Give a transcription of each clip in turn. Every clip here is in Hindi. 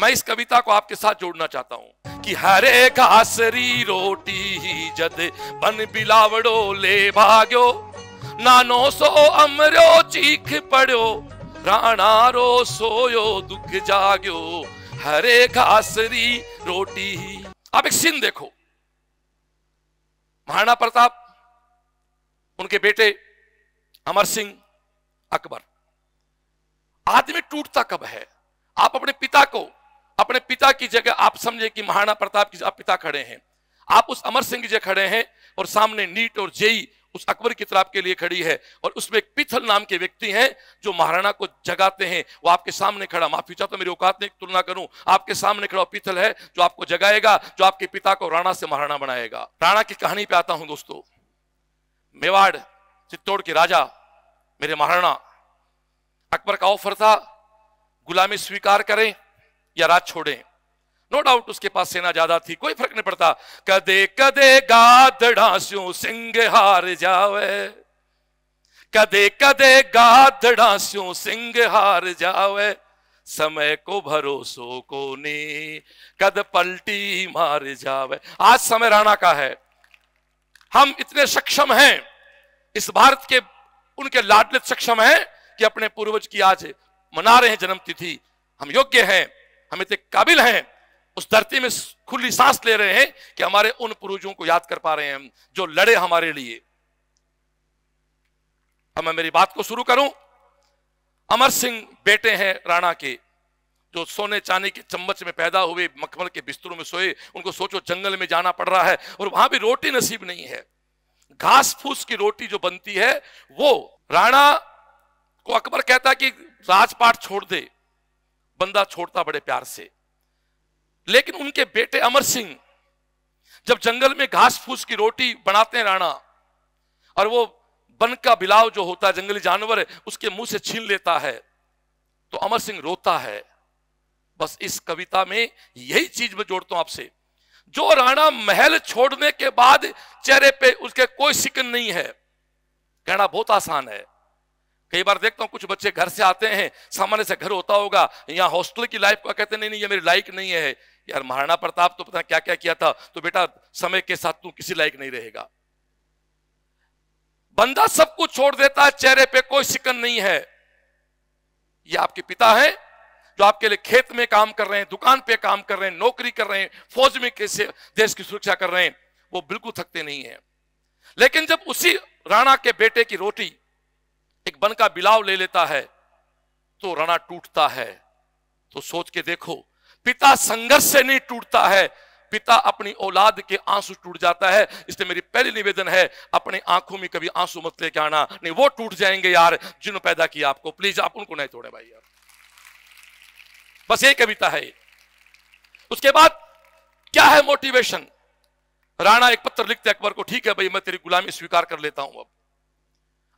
मैं इस कविता को आपके साथ जोड़ना चाहता हूं कि हरे घासरी रोटी ही जद बन बिलावड़ो ले भाग्यो नानो सो अमरो चीख पड़ो राणा रो सोयो दुख जाग्यो हरे घासरी रोटी ही आप एक सीन देखो महाराणा प्रताप उनके बेटे अमर सिंह अकबर आदमी टूटता कब है आप अपने पिता को अपने पिता की जगह आप समझे कि महाराणा प्रताप की पिता खड़े हैं आप उस अमर सिंह की जगह खड़े हैं और सामने नीट और जेई उस अकबर की तरफ के लिए खड़ी है और उसमें एक पिथल नाम के व्यक्ति हैं जो महाराणा को जगाते हैं वो आपके सामने खड़ा माफी चाहता तो मेरी औकात में तुलना करूं आपके सामने खड़ा पिथल है जो आपको जगाएगा जो आपके पिता को राणा से महाराणा बनाएगा राणा की कहानी पे आता हूं दोस्तों मेवाड़ चित्तौड़ के राजा मेरे महाराणा अकबर का ऑफर था गुलामी स्वीकार करें या राज छोड़े नो डाउट उसके पास सेना ज्यादा थी कोई फर्क नहीं पड़ता कदे कदे गादड़ा स्यू सिंह हार जावे कदे कदे गादड़ा स्यू सिंह हार जावे समय को भरोसो को ने कद पलटी मार जावे आज समय राणा का है हम इतने सक्षम हैं इस भारत के उनके लाडलित सक्षम हैं कि अपने पूर्वज की आज मना रहे हैं जन्म तिथि हम योग्य हैं हम इतने काबिल हैं उस धरती में खुली सांस ले रहे हैं कि हमारे उन पुरुषों को याद कर पा रहे हैं हम जो लड़े हमारे लिए अब मैं मेरी बात को शुरू करूं अमर सिंह बेटे हैं राणा के जो सोने चांदी के चम्मच में पैदा हुए मखमल के बिस्तरों में सोए उनको सोचो जंगल में जाना पड़ रहा है और वहां भी रोटी नसीब नहीं है घास फूस की रोटी जो बनती है वो राणा को अकबर कहता कि राजपाट छोड़ दे बंदा छोड़ता बड़े प्यार से लेकिन उनके बेटे अमर सिंह जब जंगल में घास फूस की रोटी बनाते हैं राणा और वो बन का बिलाव जो होता है जंगली जानवर है उसके मुंह से छीन लेता है तो अमर सिंह रोता है बस इस कविता में यही चीज मैं जोड़ता हूं आपसे जो राणा महल छोड़ने के बाद चेहरे पे उसके कोई सिकन नहीं है कहना बहुत आसान है कई बार देखता हूँ कुछ बच्चे घर से आते हैं सामान्य से घर होता होगा यहाँ हॉस्टल की लाइफ का कहते नहीं नहीं ये मेरी लाइक नहीं है यार महाराणा प्रताप तो पता क्या क्या किया था तो बेटा समय के साथ तू किसी लायक नहीं रहेगा बंदा सब कुछ छोड़ देता है चेहरे पे कोई सिकन नहीं है ये आपके पिता है जो आपके लिए खेत में काम कर रहे हैं दुकान पे काम कर रहे हैं नौकरी कर रहे हैं फौज में कैसे देश की सुरक्षा कर रहे हैं वो बिल्कुल थकते नहीं है लेकिन जब उसी राणा के बेटे की रोटी एक बन का बिलाव ले लेता है तो रणा टूटता है तो सोच के देखो पिता संघर्ष से नहीं टूटता है पिता अपनी औलाद के आंसू टूट जाता है इसलिए मेरी पहली निवेदन है अपने आंखों में कभी आंसू मत लेके आना नहीं वो टूट जाएंगे यार जिन्होंने पैदा किया आपको प्लीज आप उनको नहीं तोड़े भाई यार बस ये कविता है उसके बाद क्या है मोटिवेशन राणा एक पत्र लिखते अकबर को ठीक है भाई मैं तेरी गुलामी स्वीकार कर लेता हूं अब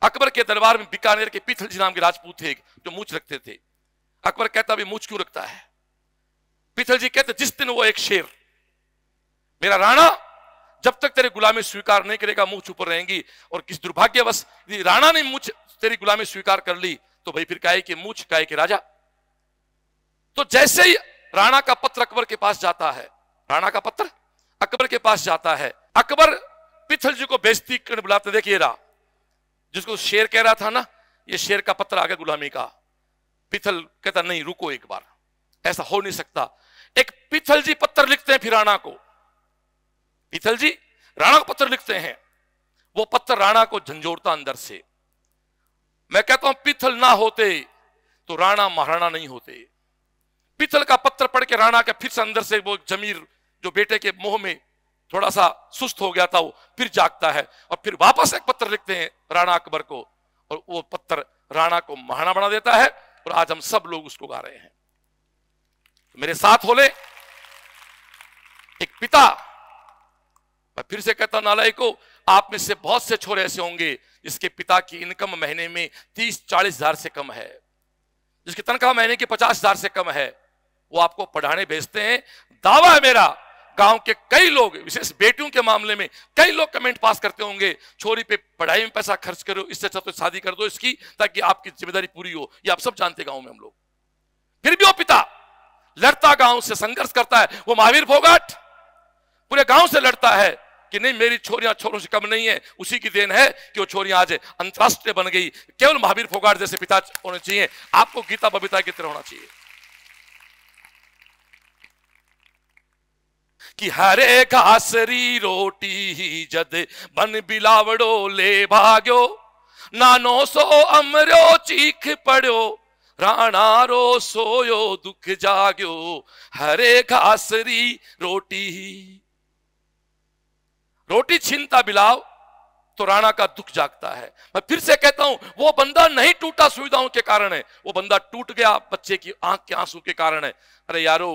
अकबर के दरबार में बीकानेर के पीथल जी नाम के राजपूत थे जो मूछ रखते थे अकबर कहता भी मूछ क्यों रखता है पीथल जी कहते जिस दिन वो एक शेर मेरा राणा जब तक तेरे गुलामी स्वीकार नहीं करेगा मुंह छुप रहेंगी और किस दुर्भाग्यवश यदि राणा ने मुझ तेरी गुलामी स्वीकार कर ली तो भाई फिर काहे के मुझ काहे के राजा तो जैसे ही राणा का पत्र अकबर के पास जाता है राणा का पत्र अकबर के पास जाता है अकबर पिथल जी को बेजती बुलाते देखिए रा जिसको शेर कह रहा था ना ये शेर का पत्थर आ गया गुलामी का पिथल कहता नहीं रुको एक बार ऐसा हो नहीं सकता एक पिथल जी पत्थर लिखते हैं फिर राणा को पिथल जी राणा को पत्थर लिखते हैं वो पत्थर राणा को झंझोड़ता अंदर से मैं कहता हूं पिथल ना होते तो राणा महाराणा नहीं होते पिथल का पत्थर पढ़ के राणा के फिर से अंदर से वो जमीर जो बेटे के मोह में थोड़ा सा सुस्त हो गया था वो फिर जागता है और फिर वापस एक पत्र लिखते हैं राणा अकबर को और वो पत्र राणा को महाना बना देता है और आज हम सब लोग उसको गा रहे हैं तो मेरे साथ होले एक पिता मैं फिर से कहता नालाई को आप में से बहुत से छोरे ऐसे होंगे जिसके पिता की इनकम महीने में तीस चालीस हजार से कम है जिसकी तनख्वाह महीने की पचास हजार से कम है वो आपको पढ़ाने भेजते हैं दावा है मेरा गांव के कई लोग विशेष बेटियों के मामले में कई लोग कमेंट पास करते होंगे छोरी पे पढ़ाई में पैसा खर्च करो इससे अच्छा तो शादी कर दो इसकी ताकि आपकी जिम्मेदारी पूरी हो ये आप सब जानते गांव में हम लोग फिर भी वो पिता लड़ता गांव से संघर्ष करता है वो महावीर फोगाट पूरे गांव से लड़ता है कि नहीं मेरी छोरियां छोरों से कम नहीं है उसी की देन है कि वो छोरियां आज अंतरराष्ट्रीय बन गई केवल महावीर फोगाट जैसे पिता होने चाहिए आपको गीता बबीता की तरह होना चाहिए कि हरे घासरी रोटी ही जद बन बिलावड़ो ले भाग्यो नानो सो अमरो चीख पड़ो राणा रो सोयो दुख जाग्यो हरे घासरी रोटी ही रोटी छीनता बिलाव तो राणा का दुख जागता है मैं फिर से कहता हूं वो बंदा नहीं टूटा सुविधाओं के कारण है वो बंदा टूट गया बच्चे की आंख के आंसू के कारण है अरे यारो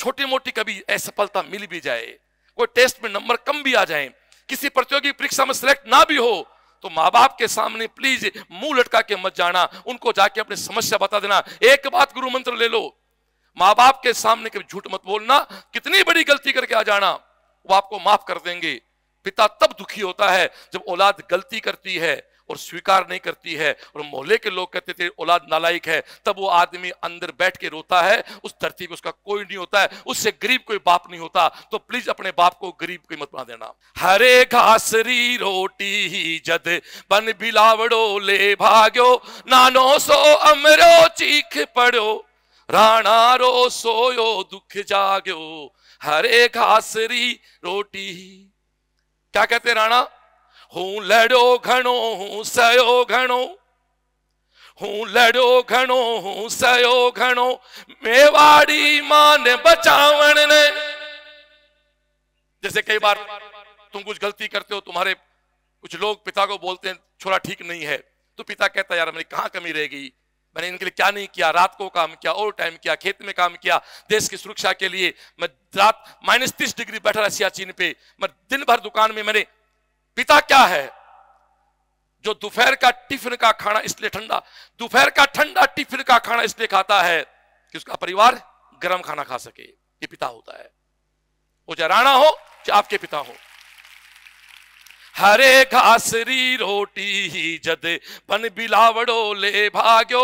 छोटी मोटी कभी असफलता मिल भी जाए कोई टेस्ट में नंबर कम भी आ जाए किसी प्रतियोगी परीक्षा में सिलेक्ट ना भी हो तो माँ बाप के सामने प्लीज मुंह लटका के मत जाना उनको जाके अपनी समस्या बता देना एक बात गुरु मंत्र ले लो माँ बाप के सामने कभी झूठ मत बोलना कितनी बड़ी गलती करके आ जाना वो आपको माफ कर देंगे पिता तब दुखी होता है जब औलाद गलती करती है और स्वीकार नहीं करती है और मोहल्ले के लोग कहते थे औलाद नालायक है तब वो आदमी अंदर बैठ के रोता है उस धरती पे उसका कोई नहीं होता है उससे गरीब कोई बाप नहीं होता तो प्लीज अपने बाप को गरीब कोई मत बना देना हरे घासरी रोटी ही जद बन बिलावड़ो ले भाग्यो नानो सो अमरो चीख पड़ो राणा रो सोयो दुख जाग्यो हरे घासरी रोटी क्या कहते राणा हूँ लड़ो घणो हूँ सयो घणो हूँ लड़ो घणो हूँ सयो घणो मेवाड़ी मां ने बचावन ने जैसे कई बार तुम कुछ गलती करते हो तुम्हारे कुछ लोग पिता को बोलते हैं छोरा ठीक नहीं है तो पिता कहता यार मेरी कहाँ कमी रहेगी मैंने इनके लिए क्या नहीं किया रात को काम किया ओवर टाइम किया खेत में काम किया देश की सुरक्षा के लिए मैं रात माइनस तीस डिग्री बैठा रहा सियाचिन पे मैं दिन भर दुकान में मैंने पिता क्या है जो दोपहर का टिफिन का खाना इसलिए ठंडा दोपहर का ठंडा टिफिन का खाना इसलिए खाता है कि उसका परिवार गर्म खाना खा सके ये पिता होता है वो चाहे राणा हो चाहे आपके पिता हो हरे घासरी रोटी ही जद बन बिलावड़ो ले भाग्यो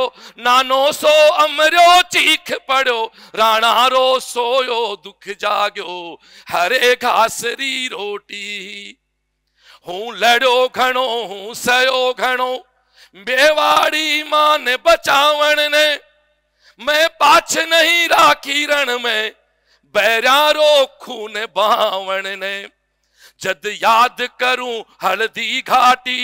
नानो सो अमरो चीख पड़ो राणा रो सोयो दुख जाग्यो हरे घासरी रोटी ही हूँ लड़ो घणो हूँ सयो घणो बेवाड़ी मां बचावण ने मैं पाछ नहीं राखी रण में बैरारो खून बावण ने जद याद करूं हल्दी घाटी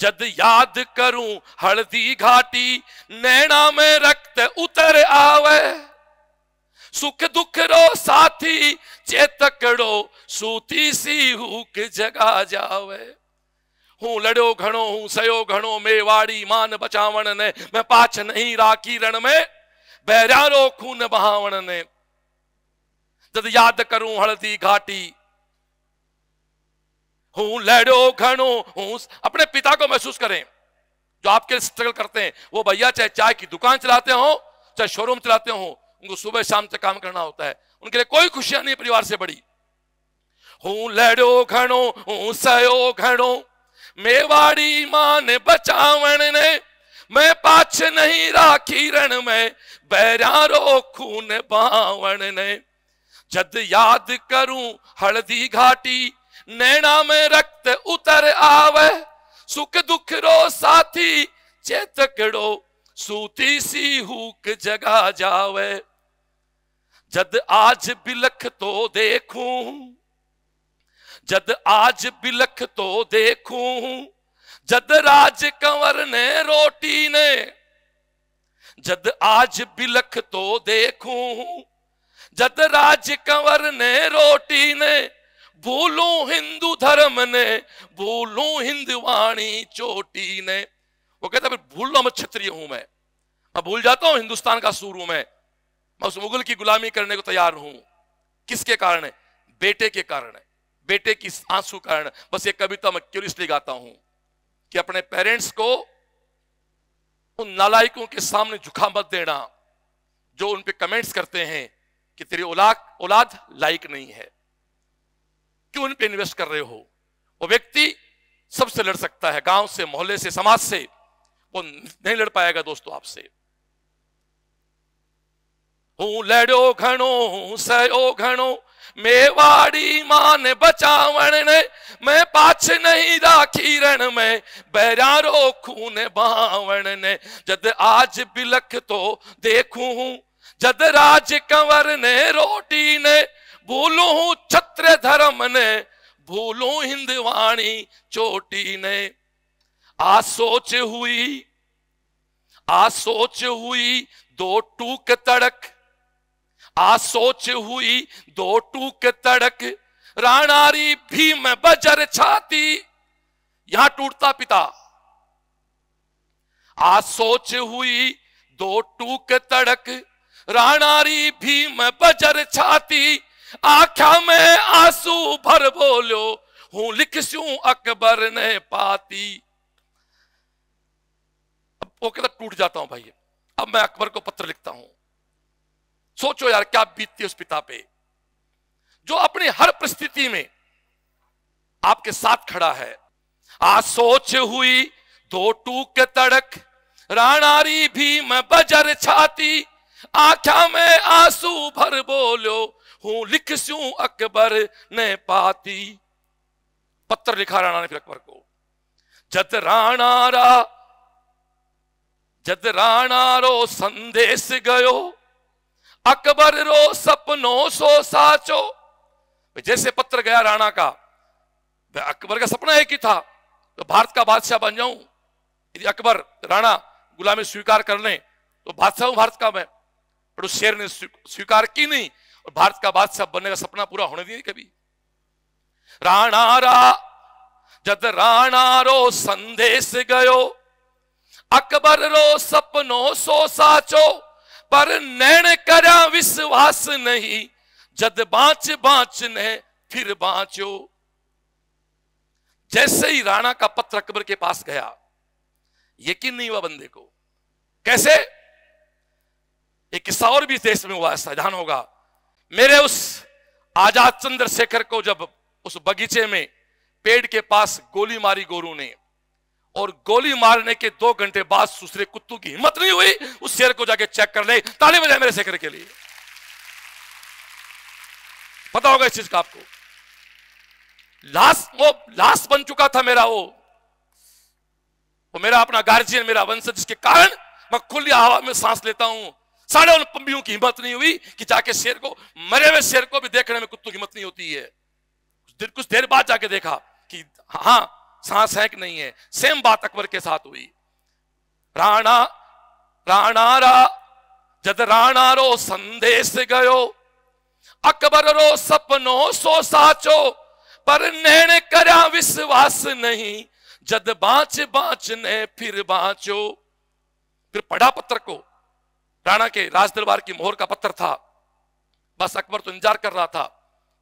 जद याद करूं हल्दी घाटी नैना में रक्त उतर आवे सुख दुख रो साथी चेतकड़ो सूती सी हूं जगा जावे हूँ लड़ो घणो हूँ सयो घणो मेवाड़ी मान बचावण ने मैं पाछ नहीं राखी रण में बहरारो खून बहावण ने जद याद करूं हल्दी घाटी हूं लड़ो घणो हूं अपने पिता को महसूस करें जो आपके स्ट्रगल करते हैं वो भैया चाहे चाय की दुकान चलाते हो चाहे शोरूम चलाते हो उनको सुबह शाम तक काम करना होता है उनके लिए कोई खुशियां नहीं परिवार से बड़ी हूं लड़ो घणो हूं सयो घणो मेवाड़ी मां ने बचावण ने मैं पाछ नहीं राखी रण में बैरारो खून बावण ने जद याद करूं हल्दी घाटी नैना में रक्त उतर आवे सुख दुख रो साथी चेतकड़ो सूती सी हुक जगा जावे जद आज बिलख तो देखूं जद आज बिलख तो देखूं जद राज कंवर ने रोटी ने जद आज बिलख तो देखूं जद राज कंवर ने रोटी ने भूलू हिंदू धर्म ने भूलू हिंदवाणी चोटी ने वो कहता फिर भूल लो मैं क्षत्रिय हूं मैं मैं भूल जाता हूं हिंदुस्तान का सूर हूं मैं मैं उस मुगल की गुलामी करने को तैयार हूं किसके कारण है बेटे के कारण है बेटे की आंसू कारण बस ये कविता मैं क्यों इसलिए गाता हूं कि अपने पेरेंट्स को उन नालायकों के सामने झुका मत देना जो उन पे कमेंट्स करते हैं कि तेरी औलाद औलाद लायक नहीं है क्यों उन पे इन्वेस्ट कर रहे हो वो व्यक्ति सबसे लड़ सकता है गांव से मोहल्ले से समाज से वो नहीं लड़ पाएगा दोस्तों आपसे हूं लड़ो घणो सयो घणो मेवाड़ी मान बचावण ने मैं पाछ नहीं राखी रण में बैरारो खून बावण ने जद आज बिलख तो देखू हूं जद राज कंवर ने रोटी ने भूलू हूं छत्र धर्म ने भूलू हिंदवाणी चोटी ने आ सोच हुई आ सोच हुई दो टूक तड़क आ सोच हुई दो टूक तड़क राणारी भीम बजर छाती यहां टूटता पिता आ सोच हुई दो टूक तड़क राणारी भीम बजर छाती आख्या में आंसू भर बोलो हूं लिखस्यू अकबर ने पाती वो तो कहता टूट जाता हूं भाई अब मैं अकबर को पत्र लिखता हूं सोचो यार क्या बीतती उस पिता पे जो अपनी हर परिस्थिति में आपके साथ खड़ा है आ सोच हुई दो टूक तड़क राणारी भी मैं बजर छाती आख्या में आंसू भर बोलो हूं लिख सू अकबर ने पाती पत्र लिखा राणा ने फिर अकबर को जत राणा रा राणा रो संदेश गयो अकबर रो सपनो सो साचो जैसे पत्र गया राणा का अकबर का सपना एक ही था तो भारत का बादशाह बन जाऊं यदि अकबर राणा गुलामी स्वीकार कर ले तो बादशाह भारत का मैं पर उस शेर ने स्वीकार की नहीं और भारत का बादशाह बनने का सपना पूरा होने नहीं कभी राणा रा जद राणा रो संदेश गयो अकबर रो सपनो सो साचो पर नैण करा विश्वास नहीं जद बांच बांच ने फिर बांचो जैसे ही राणा का पत्र अकबर के पास गया यकीन नहीं हुआ बंदे को कैसे एक किस्सा और भी देश में हुआ साझान होगा मेरे उस आजाद चंद्रशेखर को जब उस बगीचे में पेड़ के पास गोली मारी गोरू ने और गोली मारने के दो घंटे बाद सुसरे कुत्तू की हिम्मत नहीं हुई उस शेर को जाके चेक कर ले ताली बजाए मेरे शेखर के लिए पता होगा इस चीज का आपको लास्ट वो लास्ट बन चुका था मेरा वो वो मेरा अपना गार्जियन मेरा वंश जिसके कारण मैं खुली हवा में सांस लेता हूं साढ़े उन पंबियों की हिम्मत नहीं हुई कि जाके शेर को मरे हुए शेर को भी देखने में कुत्तों की हिम्मत नहीं होती है कुछ देर बाद जाके देखा कि हाँ सांस है कि नहीं है सेम बात अकबर के साथ हुई राणा रा जद राणा रो संदेश गयो अकबर रो सपनो सो साचो पर नैन करा विश्वास नहीं जद बाच बाच ने फिर बाचो फिर पढ़ा पत्र को राणा के राज दरबार की मोहर का पत्र था बस अकबर तो इंतजार कर रहा था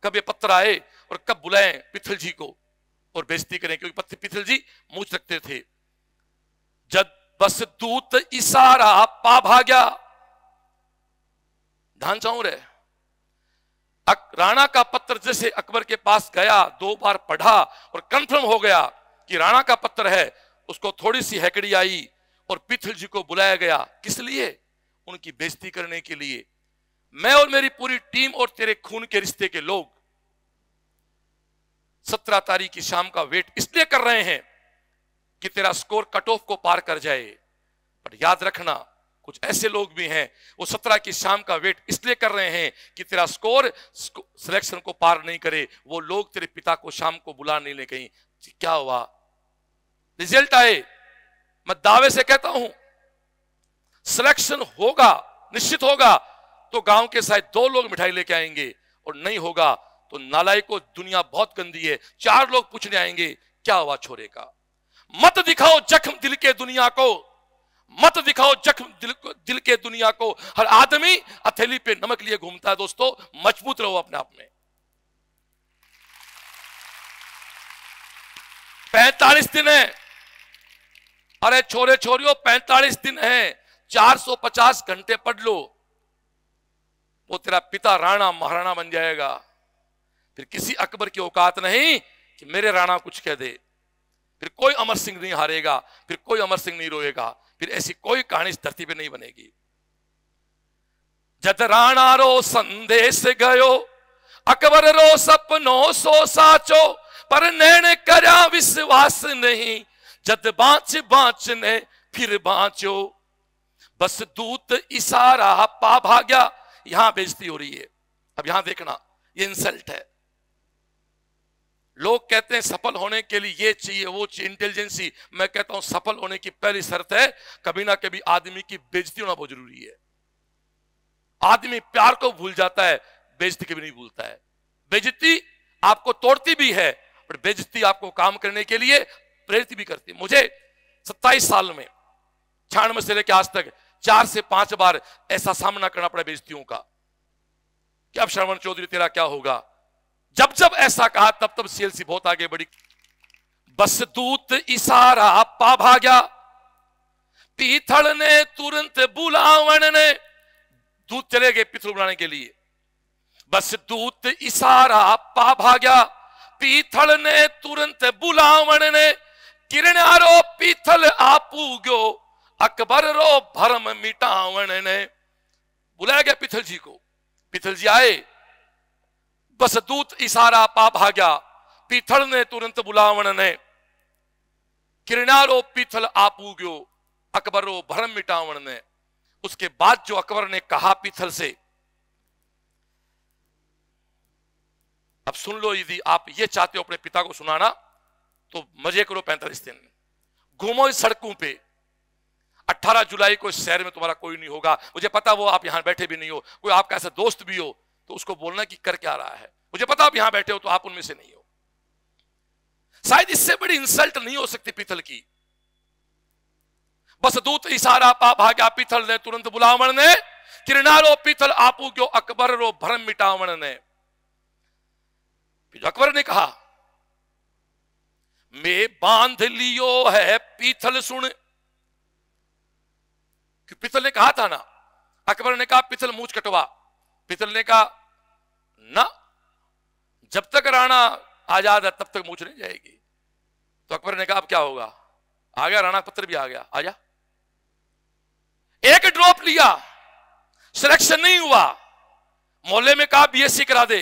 कब ये पत्र आए और कब बुलाएं पिथल जी को और बेजती करें क्योंकि पत्थर पिथल जी मूछ रखते थे जब बस दूत इशारा पा भाग्या ध्यान चाहू रहे राणा का पत्र जैसे अकबर के पास गया दो बार पढ़ा और कंफर्म हो गया कि राणा का पत्र है उसको थोड़ी सी हैकड़ी आई और पिथल जी को बुलाया गया किस लिए उनकी बेजती करने के लिए मैं और मेरी पूरी टीम और तेरे खून के रिश्ते के लोग सत्रह तारीख की शाम का वेट इसलिए कर रहे हैं कि तेरा स्कोर कट ऑफ को पार कर जाए पर याद रखना कुछ ऐसे लोग भी हैं वो सत्रह की शाम का वेट इसलिए कर रहे हैं कि तेरा स्कोर सिलेक्शन को पार नहीं करे वो लोग तेरे पिता को शाम को बुला नहीं ले कहीं क्या हुआ रिजल्ट आए मैं दावे से कहता हूं सिलेक्शन होगा निश्चित होगा तो गांव के शायद दो लोग मिठाई लेके आएंगे और नहीं होगा तो नालाई को दुनिया बहुत गंदी है चार लोग पूछने आएंगे क्या हुआ छोरे का मत दिखाओ जख्म दिल के दुनिया को मत दिखाओ जख्म दिल, दिल के दुनिया को हर आदमी हथेली पे नमक लिए घूमता है दोस्तों मजबूत रहो अपने आप में पैंतालीस दिन है अरे छोरे छोरियो पैंतालीस दिन है 450 घंटे पढ़ लो वो तेरा पिता राणा महाराणा बन जाएगा फिर किसी अकबर की औकात नहीं कि मेरे राणा कुछ कह दे फिर कोई अमर सिंह नहीं हारेगा फिर कोई अमर सिंह नहीं रोएगा फिर ऐसी कोई कहानी इस धरती पे नहीं बनेगी जद राणा रो संदेश गयो अकबर रो सपनो सो साचो पर नैन करा विश्वास नहीं जद बांच बांच ने फिर बांचो बस दूत इशारा पा भाग्या यहां बेजती हो रही है अब यहां देखना ये इंसल्ट है लोग कहते हैं सफल होने के लिए ये चाहिए वो चाहिए इंटेलिजेंसी मैं कहता हूं सफल होने की पहली शर्त है कभी ना कभी आदमी की बेजती होना बहुत जरूरी है आदमी प्यार को भूल जाता है बेजती कभी नहीं भूलता है बेजती आपको तोड़ती भी है पर बेजती आपको काम करने के लिए प्रेरित भी करती है मुझे सत्ताईस साल में छियानवे से लेकर आज तक चार से पांच बार ऐसा सामना करना पड़ा बेजतियों का क्या श्रवण चौधरी तेरा क्या होगा जब जब ऐसा कहा तब तब सीएलसी बहुत आगे बढ़ी बस दूत इशारा पा भाग्या पीथल ने तुरंत बुलावन ने दूत चले गए पिथल बुलाने के लिए बस दूत इशारा पा भाग्या पीथल ने तुरंत बुलावन ने किरण आरो पीथल आपू गो अकबर रो भरम मिटावन ने बुलाया गया पिथल जी को पिथल जी आए बस दूत इशारा पा भाग्या पीथल ने तुरंत बुलावण ने किरणारो पीथल आपू गयो अकबरो भरम मिटावण ने उसके बाद जो अकबर ने कहा पीथल से अब सुन लो यदि आप ये चाहते हो अपने पिता को सुनाना तो मजे करो पैंतालीस दिन घूमो इस सड़कों पे 18 जुलाई को इस शहर में तुम्हारा कोई नहीं होगा मुझे पता वो आप यहां बैठे भी नहीं हो कोई आपका ऐसा दोस्त भी हो तो उसको बोलना कि कर क्या रहा है मुझे पता आप यहां बैठे हो तो आप उनमें से नहीं हो शायद इससे बड़ी इंसल्ट नहीं हो सकती पीतल की बस दूत इशारा पा भाग्या पीतल ने तुरंत बुलावण ने किरणारो पीतल आपू क्यों अकबर रो भरम मिटावण ने अकबर ने कहा मैं बांध लियो है पीतल सुन कि पीतल ने कहा था ना अकबर ने कहा पिथल मूछ कटवा पिथल ने कहा ना जब तक राणा आजाद है तब तक मूछ नहीं जाएगी तो अकबर ने कहा अब क्या होगा आ गया राणा पत्र भी आ गया आ जा एक ड्रॉप लिया सिलेक्शन नहीं हुआ मोहल्ले में कहा बीएससी करा दे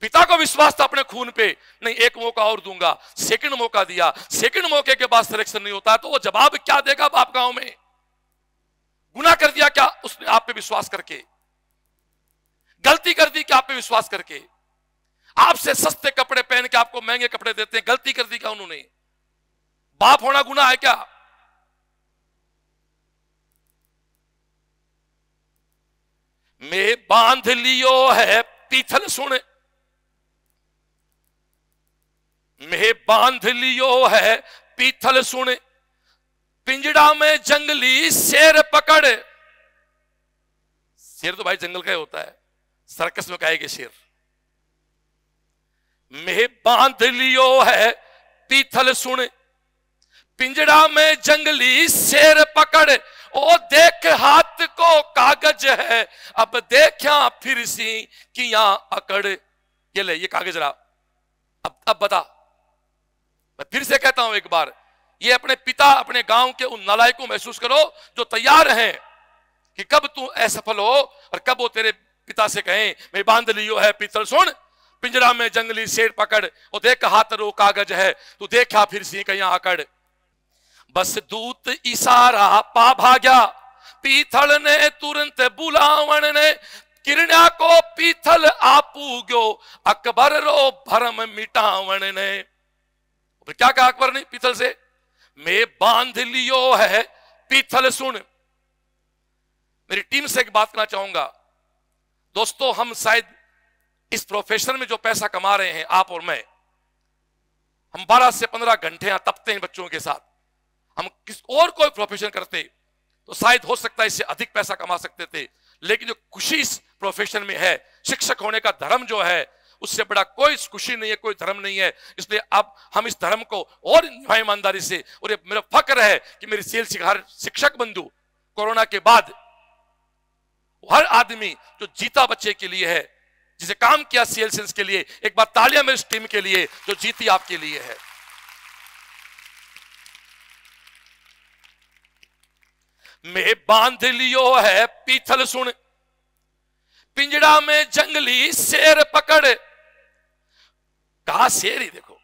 पिता को विश्वास था अपने खून पे नहीं एक मौका और दूंगा सेकंड मौका दिया सेकंड मौके के बाद सिलेक्शन नहीं होता तो वो जवाब क्या देगा बाप गांव में गुना कर दिया क्या उसने आप पे विश्वास करके गलती कर दी क्या आप पे विश्वास करके आपसे सस्ते कपड़े पहन के आपको महंगे कपड़े देते हैं गलती कर दी क्या उन्होंने बाप होना गुना है क्या मैं बांध लियो है पीथल सुन मैं बांध लियो है पीथल सुन पिंजड़ा में जंगली शेर पकड़ शेर तो भाई जंगल का होता है सर्कस में कहेगी शेर मेह बांध लियो है पीथल सुन पिंजड़ा में जंगली शेर पकड़ ओ देख हाथ को कागज है अब देखा फिर सी किया अकड़ ये ले ये कागज रहा अब अब बता मैं फिर से कहता हूं एक बार ये अपने पिता अपने गांव के उन नलायकों महसूस करो जो तैयार हैं कि कब तू असफल हो और कब वो तेरे पिता से कहें मैं बांध लियो है पीतल सुन पिंजरा में जंगली शेर पकड़ और देख हाथ रो कागज है तू देखा फिर सी कहीं आकड़ बस दूत इशारा पा भाग्या पीथल ने तुरंत बुलावण ने किरणा को पीथल आपू गो अकबर रो भरम मिटावण ने तो क्या कहा अकबर ने पीथल से मैं बांध लियो है पीथल सुन मेरी टीम से एक बात करना चाहूंगा दोस्तों हम शायद इस प्रोफेशन में जो पैसा कमा रहे हैं आप और मैं हम 12 से 15 घंटे यहां तपते हैं बच्चों के साथ हम किस और कोई प्रोफेशन करते तो शायद हो सकता है इससे अधिक पैसा कमा सकते थे लेकिन जो खुशी इस प्रोफेशन में है शिक्षक होने का धर्म जो है उससे बड़ा कोई खुशी नहीं है कोई धर्म नहीं है इसलिए अब हम इस धर्म को और ईमानदारी से और ये मेरा फक्र है कि मेरी सेल शिक्षक बंधु कोरोना के बाद हर आदमी जो जीता बच्चे के लिए है जिसे काम किया सीएल सेंस के लिए एक बार तालियां मेरी टीम के लिए जो जीती आपके लिए है मैं बांध लियो है पीथल सुन पिंजड़ा में जंगली शेर पकड़ कहा शेर ही देखो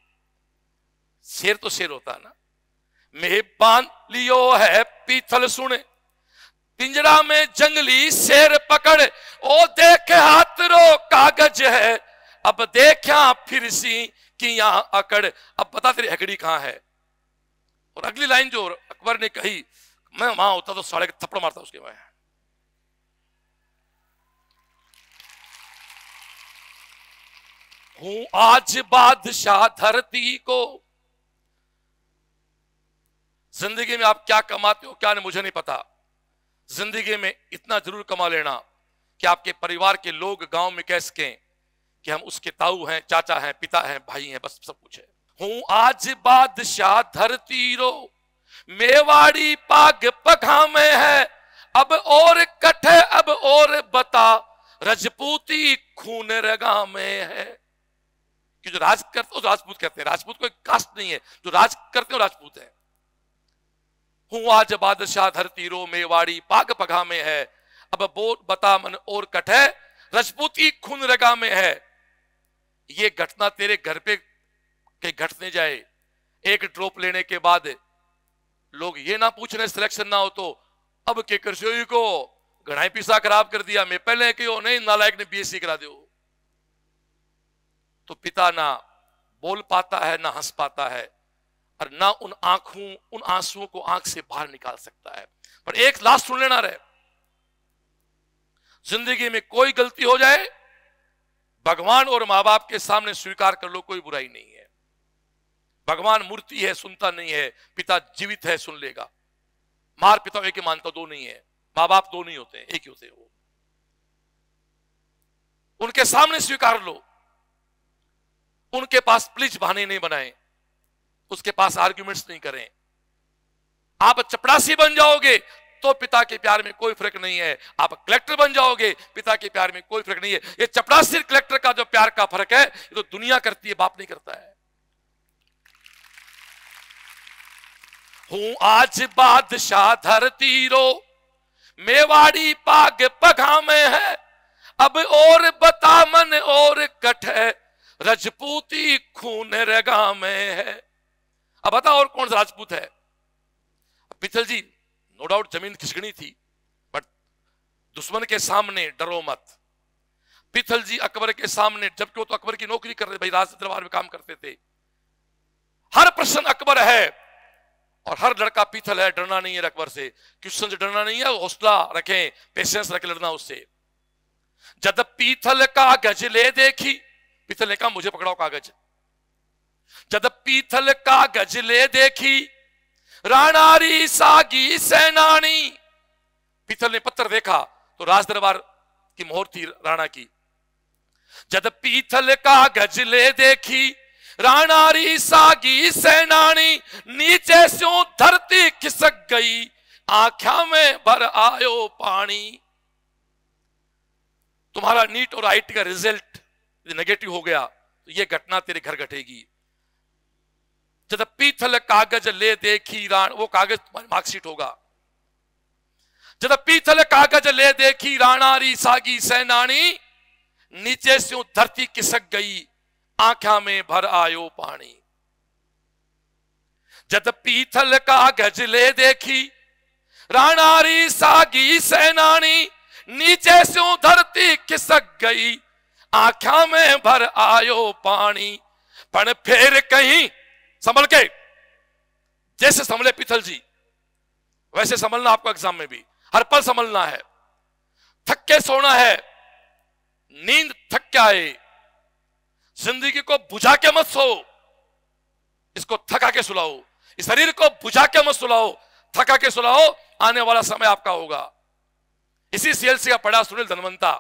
शेर तो शेर होता है ना मैं बांध लियो है पीथल सुने पिंजरा में जंगली शेर पकड़ ओ देख हाथ रो कागज है अब देखा फिर सी कि यहां अकड़ अब पता तेरी अकड़ी कहां है और अगली लाइन जो अकबर ने कही मैं वहां होता तो साढ़े का थप्पड़ मारता उसके मैं हूं आज बादशाह धरती को जिंदगी में आप क्या कमाते हो क्या नहीं मुझे नहीं पता जिंदगी में इतना जरूर कमा लेना कि आपके परिवार के लोग गांव में कह सकें कि हम उसके ताऊ हैं चाचा हैं पिता हैं भाई हैं बस सब कुछ है हूं आज बादशाह धरती रो मेवाड़ी पाग पघा में है अब और कट है अब और बता रजपूती खून रगा में है कि जो राज करते हो राजपूत कहते हैं राजपूत कोई कास्ट नहीं है जो राज करते हो राजपूत है हूँ आज बादशाह धरती रो मेवाड़ी पाग पघा में है अब बोट बता मन और कट है रजपूती खून रगा में है ये घटना तेरे घर पे के घटने जाए एक ड्रॉप लेने के बाद लोग ये ना पूछ रहे सिलेक्शन ना हो तो अब के कृषि को घड़ाई पीसा खराब कर दिया मैं पहले क्यों नहीं नालायक ने बीएससी करा दो तो पिता ना बोल पाता है ना हंस पाता है और ना उन आंखों उन आंसुओं को आंख से बाहर निकाल सकता है पर एक लास्ट सुन लेना रहे जिंदगी में कोई गलती हो जाए भगवान और मां बाप के सामने स्वीकार कर लो कोई बुराई नहीं है भगवान मूर्ति है सुनता नहीं है पिता जीवित है सुन लेगा मार पिता एक ही मानता दो नहीं है माँ बाप दो नहीं होते एक ही होते हैं वो उनके सामने स्वीकार लो उनके पास प्लीज बहाने नहीं बनाए उसके पास आर्ग्यूमेंट्स नहीं करें आप चपड़ासी बन जाओगे तो पिता के प्यार में कोई फर्क नहीं है आप कलेक्टर बन जाओगे पिता के प्यार में कोई फर्क नहीं है ये चपड़ासी कलेक्टर का जो प्यार का फर्क है ये तो दुनिया करती है बाप नहीं करता है हूं आज बादशाह धरती रो मेवाड़ी पाग पघा में है अब और बता मन और कट है रजपूती खून रगा में है अब बताओ और कौन सा राजपूत है मित्तल जी नो डाउट जमीन खिसकनी थी बट दुश्मन के सामने डरो मत पिथल जी अकबर के सामने जबकि वो तो अकबर की नौकरी कर रहे भाई राज दरबार में काम करते थे हर प्रश्न अकबर है और हर लड़का पिथल है डरना नहीं है अकबर से क्वेश्चन से डरना नहीं है हौसला रखें पेशेंस रखें लड़ना उससे जब पीथल कागज ले देखी पिथल ने कहा मुझे पकड़ाओ कागज जद पीथल का गजले देखी राणारी सागी सेनानी पीथल ने पत्थर देखा तो राज दरबार की मोहर थी राणा की जद पीथल का गजले देखी राणारी सागी सेनानी नीचे से धरती खिसक गई आख्या में भर आयो पानी तुम्हारा नीट और आईटी का रिजल्ट नेगेटिव हो गया तो यह घटना तेरे घर घटेगी जैसे पीथल कागज ले देखी राण वो कागज मार्कशीट होगा जब पीथल कागज ले देखी राणारी सागी सैनानी नीचे से धरती किसक गई आंखा में भर आयो पानी जद पीथल कागज ले देखी राणारी सागी सेनानी नीचे से धरती किसक गई आख्या में भर आयो पानी पर फिर कहीं संभल के जैसे संभले पिथल जी वैसे संभलना आपको एग्जाम में भी हर पल संभलना है थक के सोना है नींद थक के आए जिंदगी को बुझा के मत सो इसको थका के सुलाओ इस शरीर को बुझा के मत सुलाओ थका के सुलाओ आने वाला समय आपका होगा इसी सीएलसी का पढ़ा सुनील धनवंता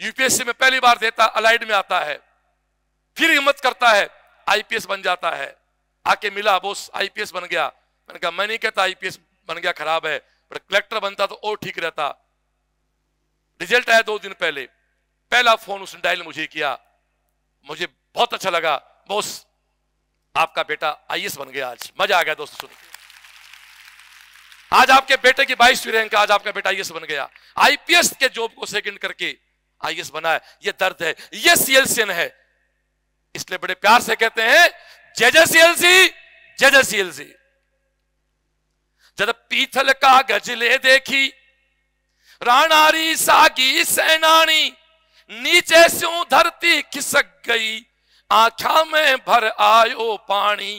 यूपीएससी में पहली बार देता अलाइड में आता है फिर हिम्मत करता है आईपीएस बन जाता है आके मिला बोस आईपीएस बन गया मैंने कहा मैं नहीं कहता आईपीएस बन गया खराब है पर कलेक्टर बनता तो और ठीक रहता रिजल्ट आया दो दिन पहले पहला फोन उसने डायल मुझे किया मुझे बहुत अच्छा लगा बोस आपका बेटा आईएएस बन गया आज मजा आ गया दोस्तों सुन आज आपके बेटे की बाईसवीं रैंक आज आपका बेटा आईएएस बन गया आईपीएस के जॉब को सेकंड करके आईएएस बना है यह दर्द है यह सीएलसीएन है इसलिए बड़े प्यार से कहते हैं जजसीएलसी जजसीएलसी जद पीथल का गजले देखी राणारी सागी सेनानी नीचे से धरती खिसक गई आख्या में भर आयो पानी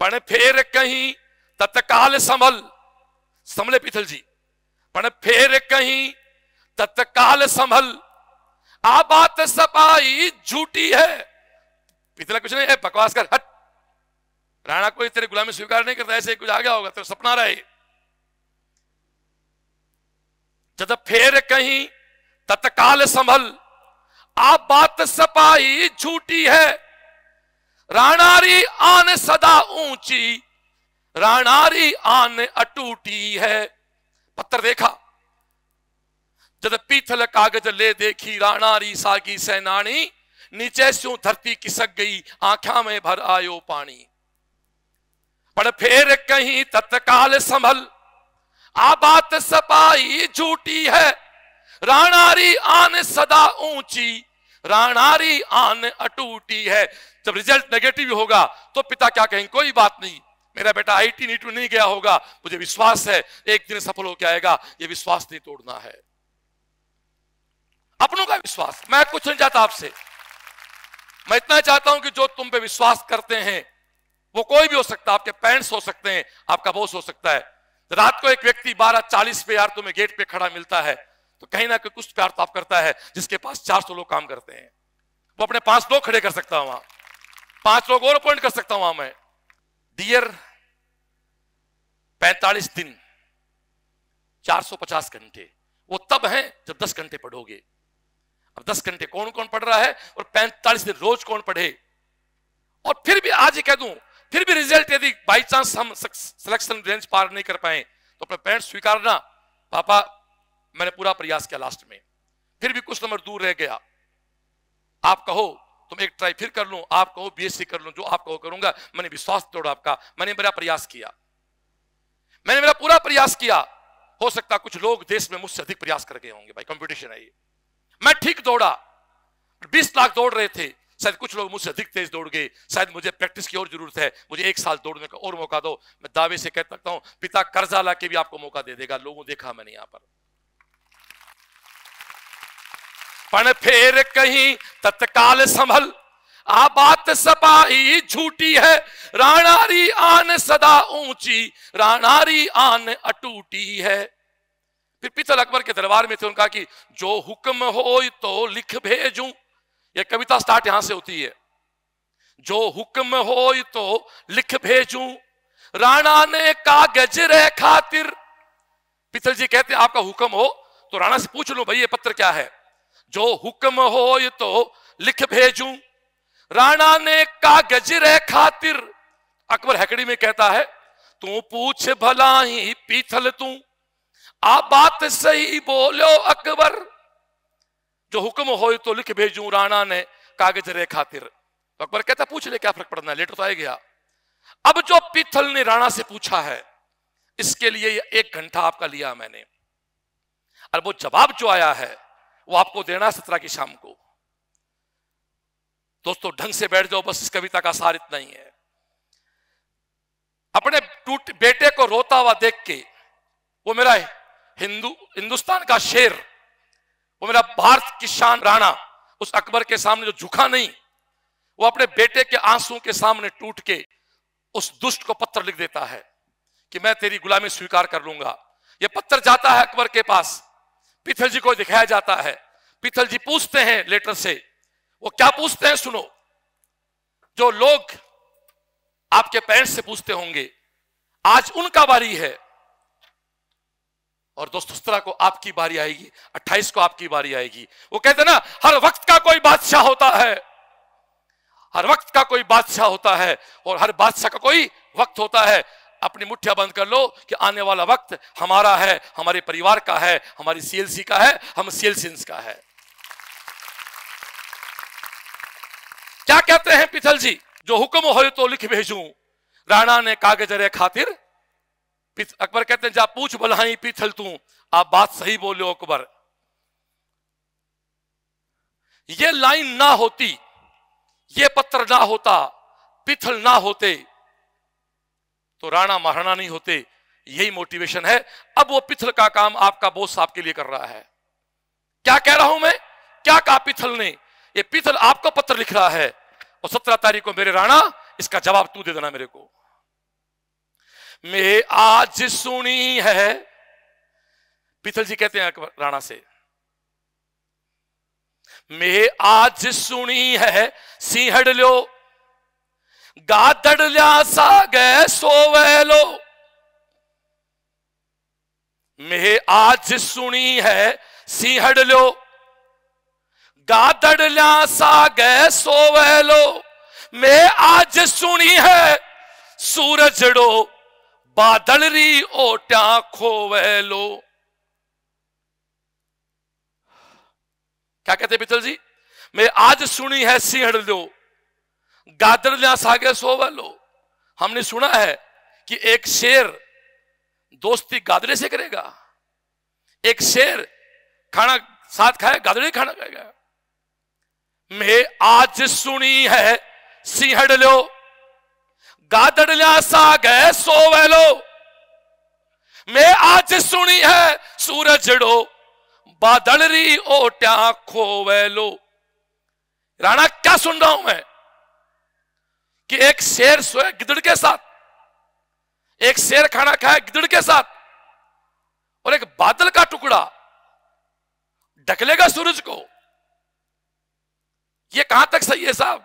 पण फेर कहीं तत्काल संभल संभले पीथल जी पण फेर कहीं तत्काल संभल आ बात सपाई झूठी है पिछला कुछ नहीं है बकवास कर हट राणा कोई तेरे गुलामी स्वीकार नहीं करता ऐसे कुछ आ गया होगा तेरा सपना रहे जब फेर कहीं तत्काल संभल आप बात सपाई झूठी है राणारी आन सदा ऊंची राणारी आन अटूटी है पत्थर देखा जब पीथल कागज ले देखी राणारी सागी सेनानी नीचे से धरती किसक गई आंखा में भर आयो पानी पर फिर कहीं तत्काल संभल बात सपाई झूठी है राणारी आन सदा ऊंची राणारी आन अटूटी है जब रिजल्ट नेगेटिव होगा तो पिता क्या कहेंगे कोई बात नहीं मेरा बेटा आई टी नीट में नहीं गया होगा मुझे विश्वास है एक दिन सफल होकर आएगा ये विश्वास नहीं तोड़ना है अपनों का विश्वास मैं कुछ नहीं चाहता आपसे मैं इतना चाहता हूं कि जो तुम पे विश्वास करते हैं वो कोई भी हो सकता है आपके पेरेंट्स हो सकते हैं आपका बॉस हो सकता है रात को एक व्यक्ति बारह चालीस पे यार तुम्हें गेट पे खड़ा मिलता है तो कहीं ना कहीं कुछ प्यार तो आप करता है जिसके पास चार सौ लोग काम करते हैं वो अपने पांच लोग खड़े कर सकता हूं वहां पांच लोग और अपॉइंट कर सकता हूं वहां मैं डियर पैंतालीस दिन पचास घंटे वो तब हैं जब दस घंटे पढ़ोगे अब दस घंटे कौन कौन पढ़ रहा है और पैंतालीस दिन रोज कौन पढ़े और फिर भी आज ही कह दू फिर भी रिजल्ट यदि बाई चांस हम सिलेक्शन रेंज पार नहीं कर पाए तो अपने पेरेंट्स स्वीकारना पापा मैंने पूरा प्रयास किया लास्ट में फिर भी कुछ नंबर दूर रह गया आप कहो तुम एक ट्राई फिर कर लो आप कहो बीएससी कर लो जो आप कहो करूंगा मैंने विश्वास तोड़ा आपका मैंने मेरा प्रयास किया मैंने मेरा पूरा प्रयास किया हो सकता कुछ लोग देश में मुझसे अधिक प्रयास कर गए होंगे भाई कंपटीशन है ये मैं ठीक दौड़ा बीस लाख दौड़ रहे थे शायद कुछ लोग मुझसे अधिक तेज दौड़ गए शायद मुझे प्रैक्टिस की और जरूरत है मुझे एक साल दौड़ने का और मौका दो मैं दावे से कह सकता हूं पिता कर्जा ला के भी आपको मौका दे देगा लोगों देखा मैंने यहां पर पण फेर कहीं तत्काल संभल आ बात सपाही झूठी है राणारी आन सदा ऊंची राणारी आन अटूटी है फिर पितल अकबर के दरबार में थे उनका कि जो हुक्म हो तो लिख भेजू ये कविता स्टार्ट यहां से होती है जो हुक्म हो तो लिख भेजू राणा ने कागज रे खातिर पीतल जी कहते हैं आपका हुक्म हो तो राणा से पूछ लो भाई ये पत्र क्या है जो हुक्म हो तो लिख भेजू राणा ने कागज रे खातिर अकबर हैकड़ी में कहता है तू पूछ भला ही पीथल तू आप बात सही बोलो अकबर जो हुक्म हो तो लिख भेजू राणा ने कागज रे खातिर तो अकबर कहता पूछ ले क्या फर्क पड़ना है लेटर तो आ गया अब जो पीथल ने राणा से पूछा है इसके लिए एक घंटा आपका लिया मैंने और वो जवाब जो आया है वो आपको देना सत्रह की शाम को दोस्तों ढंग से बैठ जाओ बस इस कविता का सार इतना ही है अपने टूट बेटे को रोता हुआ देख के वो मेरा हिंदू हिंदुस्तान का शेर वो मेरा भारत किसान राणा उस अकबर के सामने जो झुका नहीं वो अपने बेटे के आंसू के सामने टूट के उस दुष्ट को पत्र लिख देता है कि मैं तेरी गुलामी स्वीकार कर लूंगा यह पत्र जाता है अकबर के पास पीथल जी को दिखाया जाता है पीथल जी पूछते हैं लेटर से वो क्या पूछते हैं सुनो जो लोग आपके पेरेंट्स से पूछते होंगे आज उनका बारी है और दोस्तों सत्रह को आपकी बारी आएगी अट्ठाईस को आपकी बारी आएगी वो कहते ना हर वक्त का कोई बादशाह होता है हर वक्त का कोई बादशाह होता है और हर बादशाह का कोई वक्त होता है अपनी मुठ्ठिया बंद कर लो कि आने वाला वक्त हमारा है हमारे परिवार का है हमारी सीएलसी का है हम सीएलसी का है क्या कहते हैं पिथल जी जो हुक्म हो तो लिख भेजू राणा ने कागज रे खातिर अकबर कहते हैं जा पूछ बलहाई पीथल तू आप बात सही बोले हो अकबर ये लाइन ना होती ये पत्र ना होता पिथल ना होते तो राणा महाराणा नहीं होते यही मोटिवेशन है अब वो पिथल का काम आपका बोस साहब के लिए कर रहा है क्या कह रहा हूं मैं क्या कहा पिथल ने ये पिथल आपको पत्र लिख रहा है और सत्रह तारीख को मेरे राणा इसका जवाब तू दे देना मेरे को में आज सुनी है पीतल जी कहते हैं अकबर राणा से मे आज सुनी है सिंहड़ लो गादड़ लिया गए सोवे लो मे आज सुनी है सिंहड़ लो गादड़ लिया सागे सोवे लो मैं आज सुनी है सूरज डो बादल री ओटा वह लो क्या कहते पितल जी मैं आज सुनी है सिंहड़ लो गादर लिया सागे सोवे लो हमने सुना है कि एक शेर दोस्ती गादरे से करेगा एक शेर खाना साथ खाए गादरे खाना खाएगा मैं आज सुनी है सिंहड़ लो सा गए सो સો मैं आज सुनी है सूरज जड़ो बादल री ओट्या खो लो राणा क्या सुन रहा हूं मैं कि एक शेर सोए गिदड़ के साथ एक शेर खाना खाए गिदड़ के साथ और एक बादल का टुकड़ा ढकलेगा सूरज को ये कहां तक सही है साहब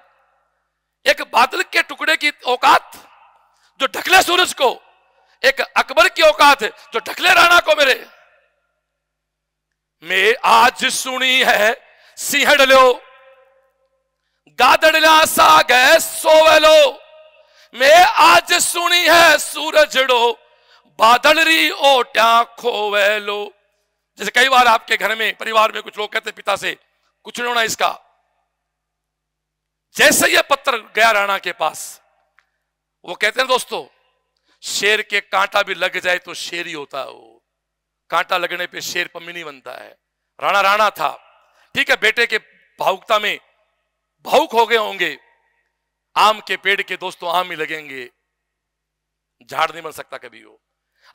एक बादल के टुकड़े की औकात जो ढकले सूरज को एक अकबर की औकात है जो ढकले राणा को मेरे मैं आज सुनी है सिंहड़ लो गादड़ला साग सोवेलो मैं आज सुनी है डो बादल री ओटा खोवेलो जैसे कई बार आपके घर में परिवार में कुछ लोग कहते पिता से कुछ लो ना इसका जैसे यह पत्र गया राणा के पास वो कहते हैं दोस्तों शेर के कांटा भी लग जाए तो शेर ही होता है वो कांटा लगने पे शेर पम्मी नहीं बनता है राणा राणा था ठीक है बेटे के भावुकता में भावुक हो गए होंगे आम के पेड़ के दोस्तों आम ही लगेंगे झाड़ नहीं बन सकता कभी वो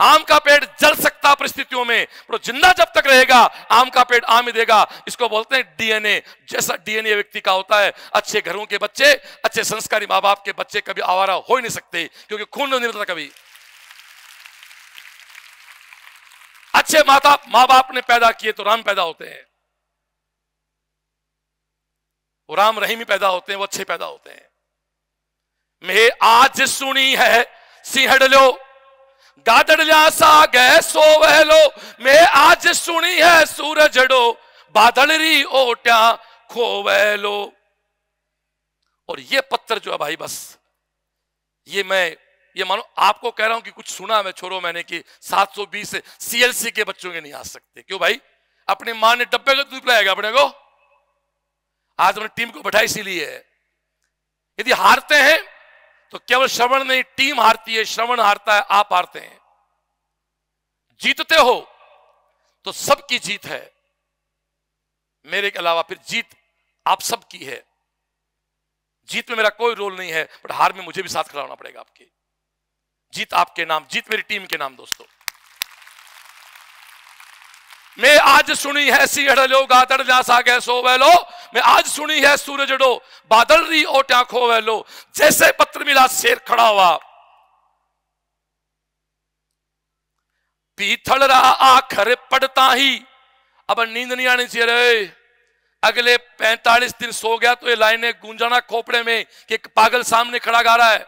आम का पेड़ जल सकता परिस्थितियों में पर जिंदा जब तक रहेगा आम का पेड़ आम ही देगा इसको बोलते हैं डीएनए जैसा डीएनए व्यक्ति का होता है अच्छे घरों के बच्चे अच्छे संस्कारी मां बाप के बच्चे कभी आवारा हो ही नहीं सकते क्योंकि खून नहीं मिलता कभी अच्छे माता मां बाप ने पैदा किए तो राम पैदा होते हैं वो राम रहीम ही पैदा होते हैं वो अच्छे पैदा होते हैं मैं आज सुनी है सिंहडलो गादड़िया सा साग सो वह लो मैं आज सुनी है सूरज डो बादल री ओट्या खो वह लो और ये पत्र जो है भाई बस ये मैं ये मानो आपको कह रहा हूं कि कुछ सुना मैं छोड़ो मैंने कि 720 सीएलसी के बच्चों के नहीं आ सकते क्यों भाई अपने मां ने डब्बे का दूध पिलाएगा अपने को आज हमने टीम को बैठा इसीलिए यदि हारते हैं तो केवल श्रवण नहीं टीम हारती है श्रवण हारता है आप हारते हैं जीतते हो तो सबकी जीत है मेरे के अलावा फिर जीत आप सबकी है जीत में मेरा कोई रोल नहीं है बट हार में मुझे भी साथ खड़ा होना पड़ेगा आपके जीत आपके नाम जीत मेरी टीम के नाम दोस्तों मैं आज सुनी है सीहड़ लो गादड़ जा सागे सो वेलो मैं आज सुनी है सूरज डो बादल री ओट्या खो वेलो जैसे पत्र मिला शेर खड़ा हुआ पीथल रहा आखर पड़ता ही अब नींद नहीं आनी चाहिए रे अगले पैंतालीस दिन सो गया तो ये लाइनें गूंजाना खोपड़े में कि एक पागल सामने खड़ा गा रहा है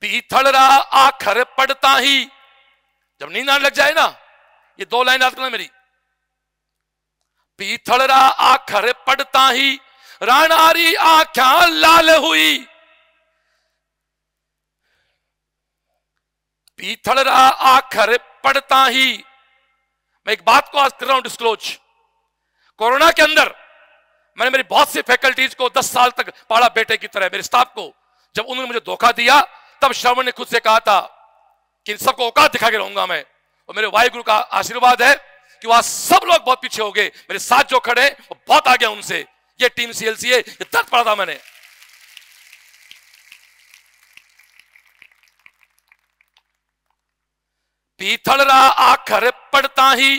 पीथड़ रहा आखर पड़ता ही जब नींद आने लग जाए ना ये दो लाइन याद करना मेरी पीथड़ रहा आखर पड़ता ही राणारी आख्या लाल हुई पीथड़ रहा आखर पड़ता ही मैं एक बात को आज कर रहा हूं डिस्क्लोज कोरोना के अंदर मैंने मेरी बहुत सी फैकल्टीज को 10 साल तक पाड़ा बेटे की तरह मेरे स्टाफ को जब उन्होंने मुझे धोखा दिया तब श्रावण ने खुद से कहा था कि इन सबको औकात दिखा के रहूंगा मैं और मेरे वाहिगुरु का आशीर्वाद है कि वहां सब लोग बहुत पीछे हो गए मेरे साथ जो खड़े वो बहुत आगे उनसे ये टीम सीएलसी है ये तक पड़ा था मैंने पीथल रा आखर पड़ता ही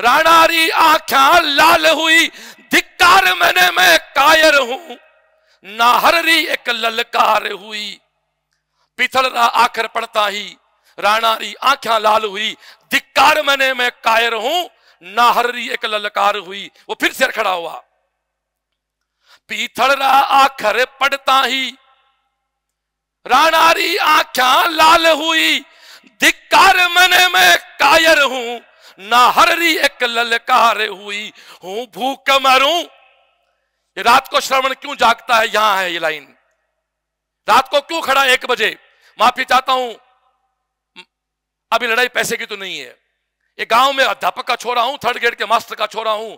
राणारी आख्या लाल हुई धिक्कार मैंने मैं कायर हूं नाहर एक ललकार हुई पिथल रहा आखिर पड़ता ही राणा री आख्या लाल हुई धिक्कार मैंने मैं कायर हूं री एक ललकार हुई वो फिर से खड़ा हुआ पीथल रहा आखर पड़ता ही राणारी आख्या लाल हुई धिक्कार मैंने में कायर हूं नाहरी एक ललकार हुई हूं भूख मरू ये रात को श्रवण क्यों जागता है यहां है ये लाइन रात को क्यों खड़ा एक बजे माफी चाहता हूं अभी लड़ाई पैसे की तो नहीं है ये गांव में अध्यापक का छोरा हूं थर्ड ग्रेड के मास्टर का छोरा हूं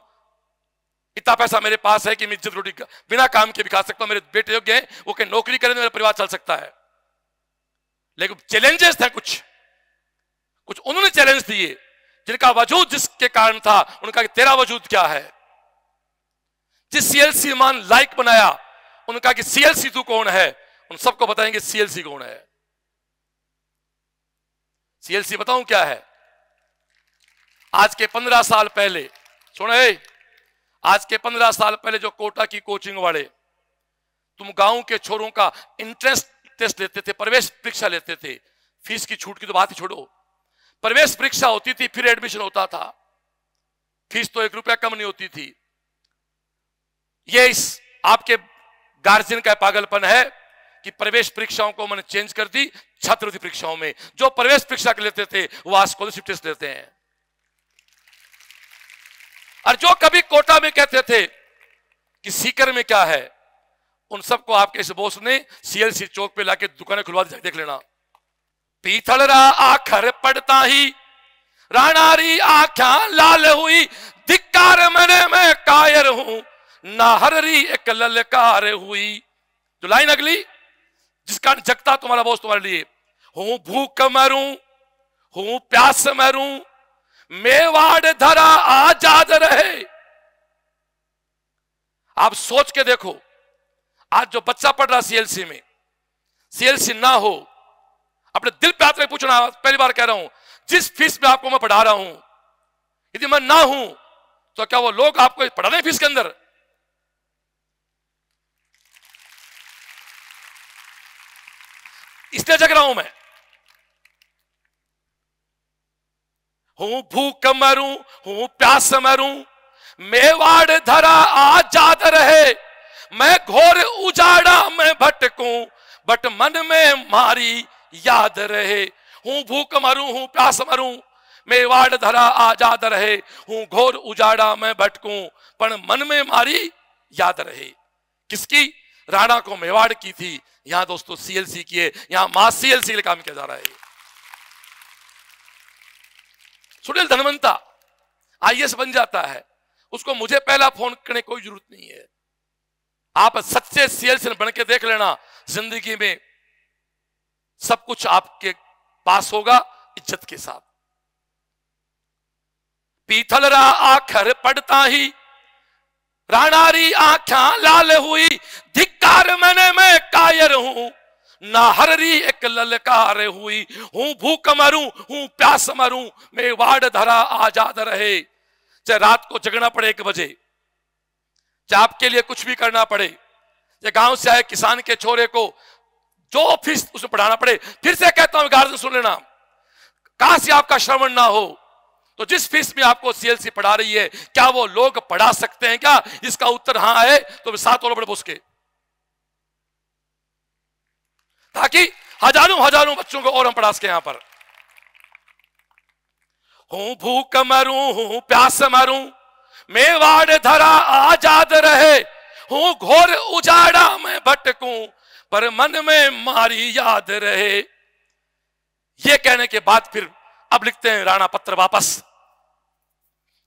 इतना पैसा मेरे पास है कि मैं इज्जत रोटी का, बिना काम के भी खा सकता हूं मेरे बेटे योग्य हैं वो कहीं नौकरी करें तो मेरा परिवार चल सकता है लेकिन चैलेंजेस थे कुछ कुछ उन्होंने चैलेंज दिए जिनका वजूद जिसके कारण था उनका तेरा वजूद क्या है जिस सीएलसी मान लाइक बनाया उनका कि सीएलसी तू कौन है उन सबको बताएंगे सीएलसी कौन है सीएलसी बताऊं क्या है आज के पंद्रह साल पहले सुने आज के पंद्रह साल पहले जो कोटा की कोचिंग वाले तुम गांव के छोरों का इंट्रेंस टेस्ट लेते थे प्रवेश परीक्षा लेते थे फीस की छूट की तो बात ही छोड़ो प्रवेश परीक्षा होती थी फिर एडमिशन होता था फीस तो एक रुपया कम नहीं होती थी ये इस आपके गार्जियन का पागलपन है कि प्रवेश परीक्षाओं को मैंने चेंज कर दी छात्रवृत्ति परीक्षाओं में जो प्रवेश परीक्षा के लेते थे वो आज स्कॉलरशिप टेस्ट लेते हैं और जो कभी कोटा में कहते थे कि सीकर में क्या है उन सबको आपके इस बोस ने सीएलसी चौक पे लाके दुकानें खुलवा दी देख लेना पीथल रा आखर पड़ता ही राणारी आख्या लाल हुई धिक्कार मैंने मैं कायर हूं नाहर री एक ललकार हुई जो तो लाइन अगली जिसका जगता तुम्हारा बोझ तुम्हारे लिए हूं भूख मरू हूं प्यास मरू मेवाड़ धरा आजाद रहे आप सोच के देखो आज जो बच्चा पढ़ रहा सीएलसी में सीएलसी ना हो अपने दिल पे आते पूछना पहली बार कह रहा हूं जिस फीस में आपको मैं पढ़ा रहा हूं यदि मैं ना हूं तो क्या वो लोग आपको पढ़ा रहे फीस के अंदर इसलिए जग रहा हूं मैं हूं भूख मरू हूं प्यास मरू मेवाड़ धरा आजाद रहे मैं घोर उजाड़ा मैं भटकू बट मन में मारी याद रहे हूं भूख मरू हूं प्यास मरू मेवाड़ धरा आजाद रहे हूं घोर उजाड़ा मैं भटकू पर मन में मारी याद रहे किसकी राणा को मेवाड़ की थी यहां दोस्तों सीएलसी किए यहां की सीएलसी के लिए काम किया जा रहा है सुनील धनवंता आई बन जाता है उसको मुझे पहला फोन करने कोई जरूरत नहीं है आप सच्चे सीएलसी बन के देख लेना जिंदगी में सब कुछ आपके पास होगा इज्जत के साथ पीथल रहा आखर पड़ता ही राणारी आख्या लाल हुई धिक्कार मैंने मैं कायर हूं ना हररी एक ललकार हुई हूं भूख मरू हूं प्यास मरू मैं वाड़ धरा आजाद रहे चाहे रात को जगना पड़े एक बजे चाहे आपके लिए कुछ भी करना पड़े चाहे गांव से आए किसान के छोरे को जो ऑफिस उसे पढ़ाना पड़े फिर से कहता हूं गार्जन सुन लेना काश आपका श्रवण ना हो तो जिस फीस में आपको सीएलसी पढ़ा रही है क्या वो लोग पढ़ा सकते हैं क्या इसका उत्तर हां है तो सात और बड़े उसके ताकि हजारों हजारों बच्चों को और हम पढ़ा सके यहां पर हूं भूख मरू हूं प्यास मरू मेवाड़ धरा आजाद रहे हूं घोर उजाड़ा मैं भटकू पर मन में मारी याद रहे ये कहने के बाद फिर अब लिखते हैं राणा पत्र वापस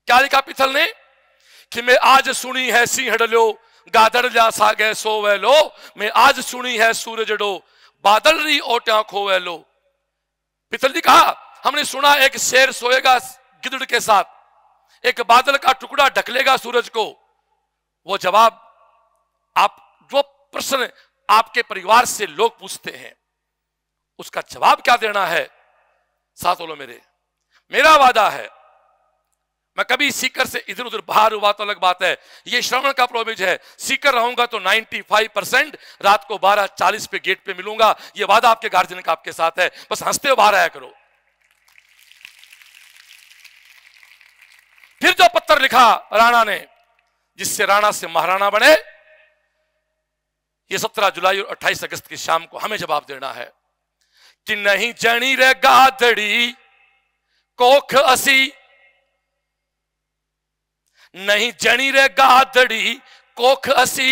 क्या लिखा पिथल ने कि मैं आज सुनी है सिंह डलो गादड़ जा गए सो वह लो मैं आज सुनी है सूरज डो बादल री ओटा खो वह लो पिथल जी कहा हमने सुना एक शेर सोएगा गिदड़ के साथ एक बादल का टुकड़ा ढकलेगा सूरज को वो जवाब आप जो प्रश्न आपके परिवार से लोग पूछते हैं उसका जवाब क्या देना है साथ लो मेरे मेरा वादा है मैं कभी सीकर से इधर उधर बाहर हुआ तो अलग बात है ये श्रवण का प्रोमिज है सीकर रहूंगा तो 95 परसेंट रात को 12:40 पे गेट पे मिलूंगा ये वादा आपके गार्जियन का आपके साथ है बस हंसते बाहर आया करो फिर जो पत्थर लिखा राणा ने जिससे राणा से महाराणा बने ये 17 जुलाई और 28 अगस्त की शाम को हमें जवाब देना है नहीं ਨਹੀਂ रे ਰੇ कोख असी नहीं जनी रे गादड़ी कोख असी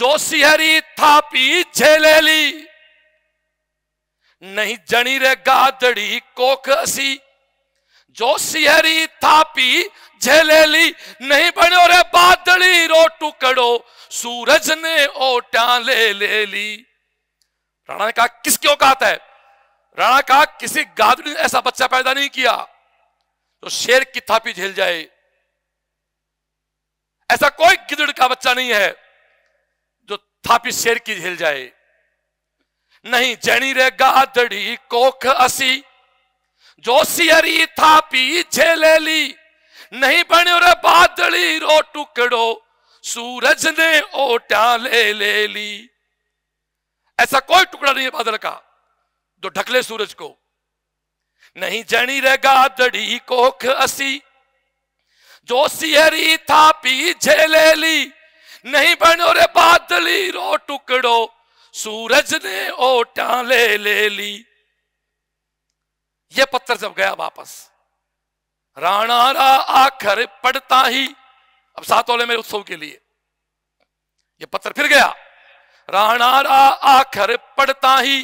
जो सिहरी पी छेले ली नहीं जनी रे गादड़ी कोख असी जो सिहरी पी झेले ली नहीं बनो रे बादली रो टुकड़ो सूरज ने ओटा ले ले ली राणा ने कहा क्यों औकात है राणा कहा किसी गाद ने ऐसा बच्चा पैदा नहीं किया तो शेर की थापी झेल जाए ऐसा कोई गिदड़ का बच्चा नहीं है जो थापी शेर की झेल जाए नहीं जनी रे गादड़ी कोख असी जो सियरी थापी झेले ली नहीं बने रे बादड़ी रो टुकड़ो सूरज ने ओटा ले ले ली ऐसा कोई टुकड़ा नहीं है बादल का जो तो ढकले सूरज को नहीं जनी रेगा दड़ी कोख असी जो सीहरी था पी झेले ली नहीं बनो रे बादली रो टुकड़ो सूरज ने ओटा ले ले ली ये पत्थर जब गया वापस राणा रा आखर पड़ता ही अब सात ओले मेरे उत्सव के लिए ये पत्थर फिर गया राणा रा आखर पड़ता ही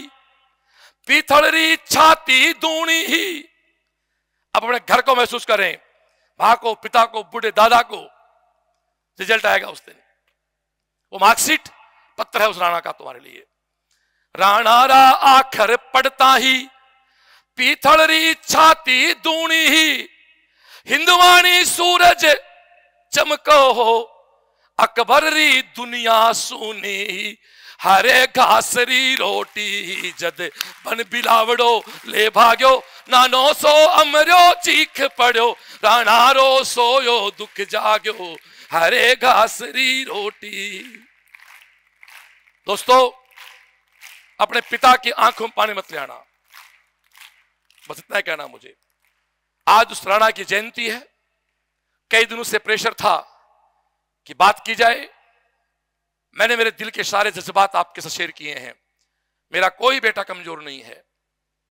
पीथड़ी छाती दूणी ही आप अपने घर को महसूस करें मां को पिता को बूढ़े दादा को रिजल्ट आएगा उस दिन वो मार्कशीट पत्र है उस राणा का तुम्हारे लिए राणा रा आखर पड़ता ही पीथड़ी छाती दूणी ही हिंदुवाणी सूरज चमको हो अकबर री दुनिया सुनी हरे घासरी रोटी जद बन बिलावड़ो ले भाग्यो नानो सो अमरो चीख पड़ो राणारो सोयो दुख जाग्यो हरे घासरी रोटी दोस्तों अपने पिता की आंखों में पानी मत ले आना बस इतना कहना मुझे आज उस राणा की जयंती है कई दिनों से प्रेशर था कि बात की जाए मैंने मेरे दिल के सारे जज्बात आपके साथ शेयर किए हैं मेरा कोई बेटा कमजोर नहीं है